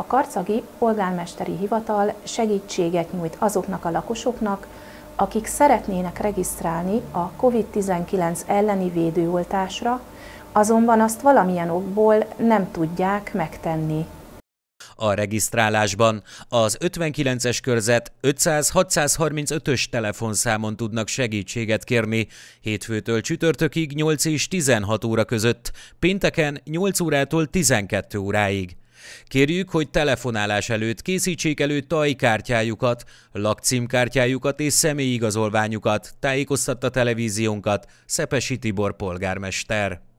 A karcagi polgármesteri hivatal segítséget nyújt azoknak a lakosoknak, akik szeretnének regisztrálni a COVID-19 elleni védőoltásra, azonban azt valamilyen okból nem tudják megtenni. A regisztrálásban az 59-es körzet 500-635-ös telefonszámon tudnak segítséget kérni, hétfőtől csütörtökig 8 és 16 óra között, pénteken 8 órától 12 óráig. Kérjük, hogy telefonálás előtt készítsék elő tajkártyájukat, lakcímkártyájukat és személyigazolványukat, tájékoztatta televíziónkat Szepesi Tibor polgármester.